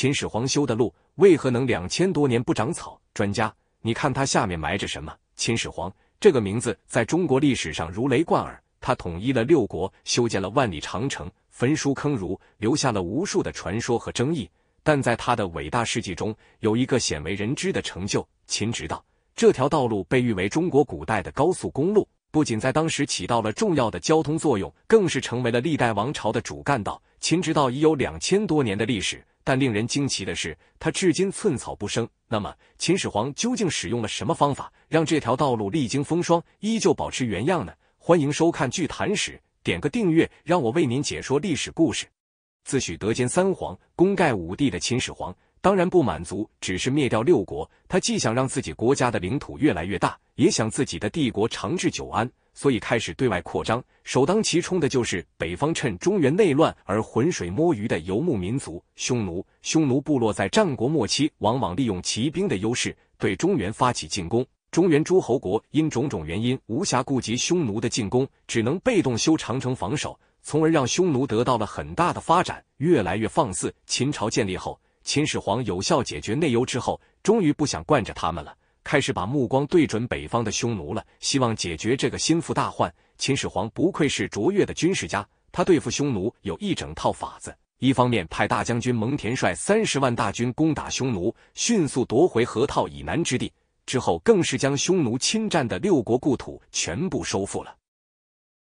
秦始皇修的路为何能两千多年不长草？专家，你看它下面埋着什么？秦始皇这个名字在中国历史上如雷贯耳，他统一了六国，修建了万里长城，焚书坑儒，留下了无数的传说和争议。但在他的伟大事迹中，有一个鲜为人知的成就——秦直道。这条道路被誉为中国古代的高速公路，不仅在当时起到了重要的交通作用，更是成为了历代王朝的主干道。秦直道已有两千多年的历史。但令人惊奇的是，它至今寸草不生。那么，秦始皇究竟使用了什么方法，让这条道路历经风霜，依旧保持原样呢？欢迎收看《剧谈史》，点个订阅，让我为您解说历史故事。自诩德兼三皇，功盖五帝的秦始皇。当然不满足，只是灭掉六国。他既想让自己国家的领土越来越大，也想自己的帝国长治久安，所以开始对外扩张。首当其冲的就是北方趁中原内乱而浑水摸鱼的游牧民族——匈奴。匈奴部落在战国末期往往利用骑兵的优势对中原发起进攻。中原诸侯国因种种原因无暇顾及匈奴的进攻，只能被动修长城防守，从而让匈奴得到了很大的发展，越来越放肆。秦朝建立后。秦始皇有效解决内忧之后，终于不想惯着他们了，开始把目光对准北方的匈奴了，希望解决这个心腹大患。秦始皇不愧是卓越的军事家，他对付匈奴有一整套法子。一方面派大将军蒙恬率三十万大军攻打匈奴，迅速夺回河套以南之地；之后更是将匈奴侵占的六国故土全部收复了。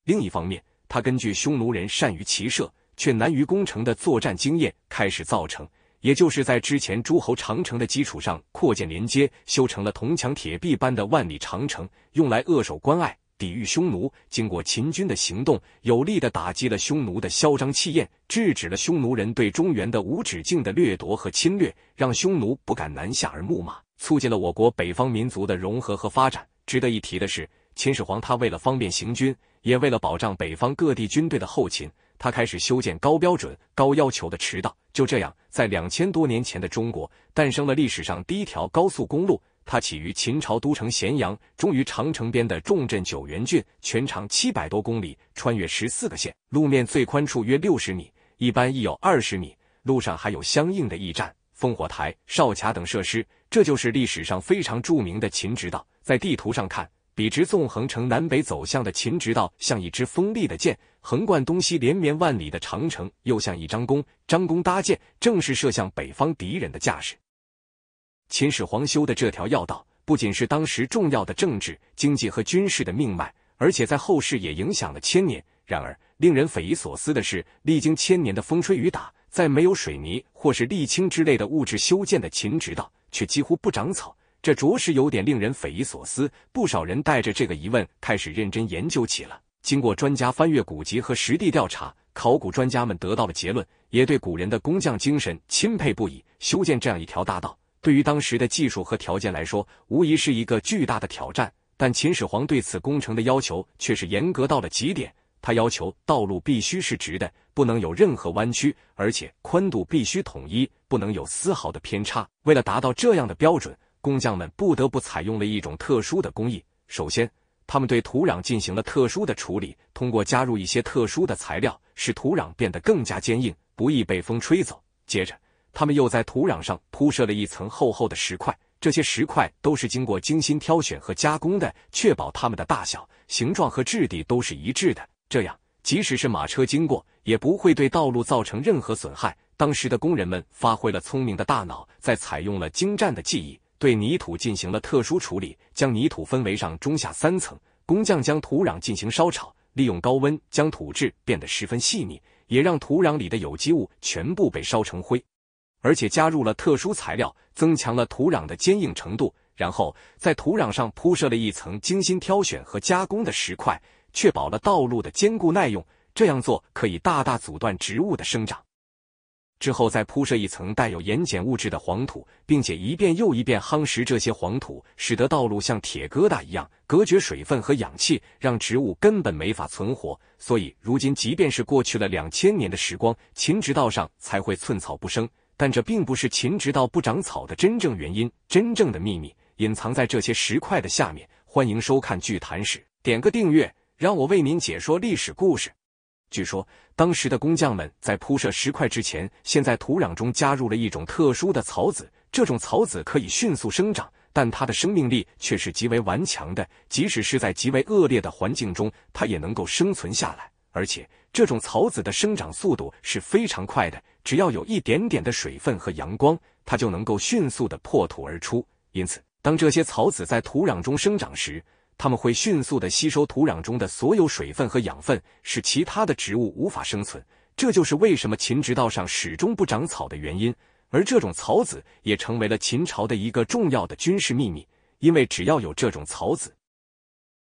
另一方面，他根据匈奴人善于骑射却难于攻城的作战经验，开始造成。也就是在之前诸侯长城的基础上扩建连接，修成了铜墙铁壁般的万里长城，用来扼守关隘，抵御匈奴。经过秦军的行动，有力的打击了匈奴的嚣张气焰，制止了匈奴人对中原的无止境的掠夺和侵略，让匈奴不敢南下而牧马，促进了我国北方民族的融合和发展。值得一提的是，秦始皇他为了方便行军，也为了保障北方各地军队的后勤。他开始修建高标准、高要求的驰道。就这样，在两千多年前的中国，诞生了历史上第一条高速公路。它起于秦朝都城咸阳，终于长城边的重镇九原郡，全长七百多公里，穿越十四个县，路面最宽处约六十米，一般亦有二十米。路上还有相应的驿站、烽火台、哨卡等设施。这就是历史上非常著名的秦直道。在地图上看。笔直纵横呈南北走向的秦直道，像一支锋利的剑，横贯东西，连绵万里的长城又像一张弓，张弓搭箭，正是射向北方敌人的架势。秦始皇修的这条要道，不仅是当时重要的政治、经济和军事的命脉，而且在后世也影响了千年。然而，令人匪夷所思的是，历经千年的风吹雨打，在没有水泥或是沥青之类的物质修建的秦直道，却几乎不长草。这着实有点令人匪夷所思。不少人带着这个疑问开始认真研究起了。经过专家翻阅古籍和实地调查，考古专家们得到了结论，也对古人的工匠精神钦佩不已。修建这样一条大道，对于当时的技术和条件来说，无疑是一个巨大的挑战。但秦始皇对此工程的要求却是严格到了极点。他要求道路必须是直的，不能有任何弯曲，而且宽度必须统一，不能有丝毫的偏差。为了达到这样的标准，工匠们不得不采用了一种特殊的工艺。首先，他们对土壤进行了特殊的处理，通过加入一些特殊的材料，使土壤变得更加坚硬，不易被风吹走。接着，他们又在土壤上铺设了一层厚厚的石块，这些石块都是经过精心挑选和加工的，确保它们的大小、形状和质地都是一致的。这样，即使是马车经过，也不会对道路造成任何损害。当时的工人们发挥了聪明的大脑，在采用了精湛的技艺。对泥土进行了特殊处理，将泥土分为上、中、下三层。工匠将土壤进行烧炒，利用高温将土质变得十分细腻，也让土壤里的有机物全部被烧成灰。而且加入了特殊材料，增强了土壤的坚硬程度。然后在土壤上铺设了一层精心挑选和加工的石块，确保了道路的坚固耐用。这样做可以大大阻断植物的生长。之后再铺设一层带有盐碱物质的黄土，并且一遍又一遍夯实这些黄土，使得道路像铁疙瘩一样隔绝水分和氧气，让植物根本没法存活。所以，如今即便是过去了两千年的时光，秦直道上才会寸草不生。但这并不是秦直道不长草的真正原因，真正的秘密隐藏在这些石块的下面。欢迎收看《巨谈史》，点个订阅，让我为您解说历史故事。据说，当时的工匠们在铺设石块之前，先在土壤中加入了一种特殊的草籽。这种草籽可以迅速生长，但它的生命力却是极为顽强的，即使是在极为恶劣的环境中，它也能够生存下来。而且，这种草籽的生长速度是非常快的，只要有一点点的水分和阳光，它就能够迅速的破土而出。因此，当这些草籽在土壤中生长时，他们会迅速的吸收土壤中的所有水分和养分，使其他的植物无法生存。这就是为什么秦直道上始终不长草的原因。而这种草籽也成为了秦朝的一个重要的军事秘密，因为只要有这种草籽，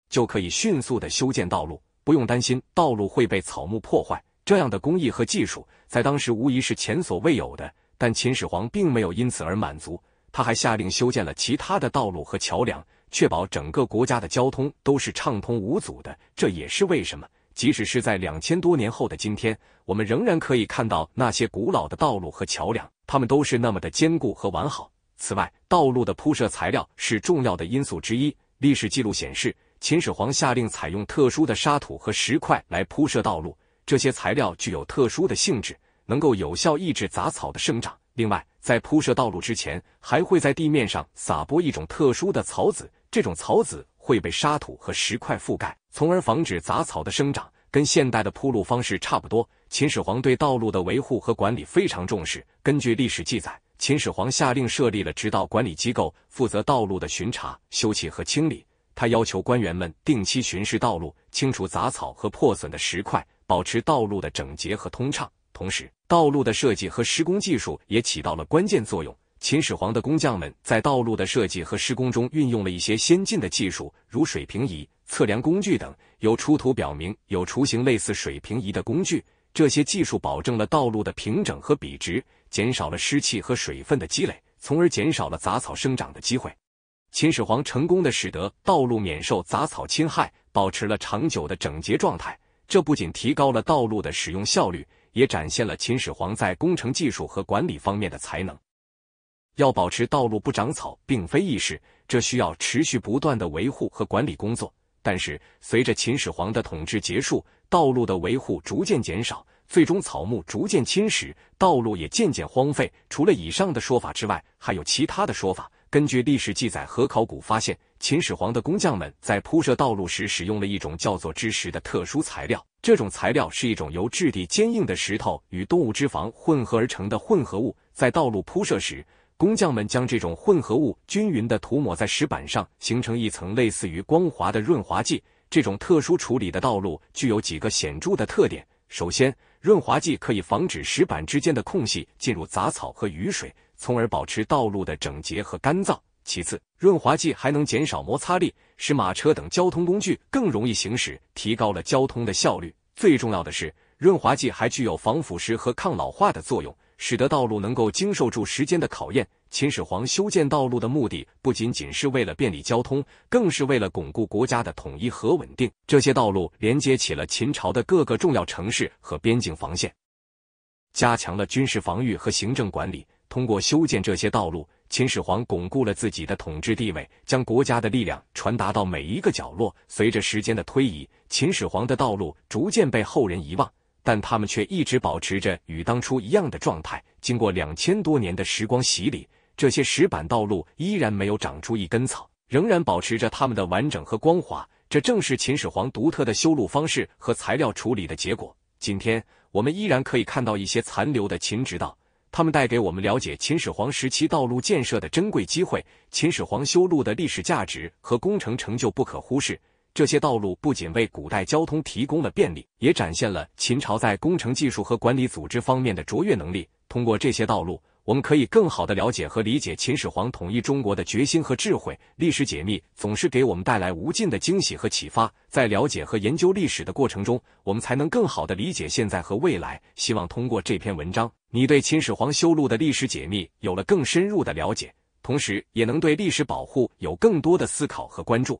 就可以迅速的修建道路，不用担心道路会被草木破坏。这样的工艺和技术在当时无疑是前所未有的。但秦始皇并没有因此而满足，他还下令修建了其他的道路和桥梁。确保整个国家的交通都是畅通无阻的，这也是为什么，即使是在两千多年后的今天，我们仍然可以看到那些古老的道路和桥梁，它们都是那么的坚固和完好。此外，道路的铺设材料是重要的因素之一。历史记录显示，秦始皇下令采用特殊的沙土和石块来铺设道路，这些材料具有特殊的性质，能够有效抑制杂草的生长。另外，在铺设道路之前，还会在地面上撒播一种特殊的草籽。这种草籽会被沙土和石块覆盖，从而防止杂草的生长，跟现代的铺路方式差不多。秦始皇对道路的维护和管理非常重视。根据历史记载，秦始皇下令设立了直道管理机构，负责道路的巡查、修葺和清理。他要求官员们定期巡视道路，清除杂草和破损的石块，保持道路的整洁和通畅。同时，道路的设计和施工技术也起到了关键作用。秦始皇的工匠们在道路的设计和施工中运用了一些先进的技术，如水平仪、测量工具等。有出土表明，有雏形类似水平仪的工具。这些技术保证了道路的平整和笔直，减少了湿气和水分的积累，从而减少了杂草生长的机会。秦始皇成功的使得道路免受杂草侵害，保持了长久的整洁状态。这不仅提高了道路的使用效率，也展现了秦始皇在工程技术和管理方面的才能。要保持道路不长草，并非易事，这需要持续不断的维护和管理工作。但是，随着秦始皇的统治结束，道路的维护逐渐减少，最终草木逐渐侵蚀，道路也渐渐荒废。除了以上的说法之外，还有其他的说法。根据历史记载和考古发现，秦始皇的工匠们在铺设道路时使用了一种叫做“之石”的特殊材料。这种材料是一种由质地坚硬的石头与动物脂肪混合而成的混合物，在道路铺设时。工匠们将这种混合物均匀的涂抹在石板上，形成一层类似于光滑的润滑剂。这种特殊处理的道路具有几个显著的特点：首先，润滑剂可以防止石板之间的空隙进入杂草和雨水，从而保持道路的整洁和干燥；其次，润滑剂还能减少摩擦力，使马车等交通工具更容易行驶，提高了交通的效率。最重要的是，润滑剂还具有防腐蚀和抗老化的作用。使得道路能够经受住时间的考验。秦始皇修建道路的目的不仅仅是为了便利交通，更是为了巩固国家的统一和稳定。这些道路连接起了秦朝的各个重要城市和边境防线，加强了军事防御和行政管理。通过修建这些道路，秦始皇巩固了自己的统治地位，将国家的力量传达到每一个角落。随着时间的推移，秦始皇的道路逐渐被后人遗忘。但他们却一直保持着与当初一样的状态。经过两千多年的时光洗礼，这些石板道路依然没有长出一根草，仍然保持着它们的完整和光滑。这正是秦始皇独特的修路方式和材料处理的结果。今天我们依然可以看到一些残留的秦直道，他们带给我们了解秦始皇时期道路建设的珍贵机会。秦始皇修路的历史价值和工程成就不可忽视。这些道路不仅为古代交通提供了便利，也展现了秦朝在工程技术和管理组织方面的卓越能力。通过这些道路，我们可以更好地了解和理解秦始皇统一中国的决心和智慧。历史解密总是给我们带来无尽的惊喜和启发。在了解和研究历史的过程中，我们才能更好地理解现在和未来。希望通过这篇文章，你对秦始皇修路的历史解密有了更深入的了解，同时也能对历史保护有更多的思考和关注。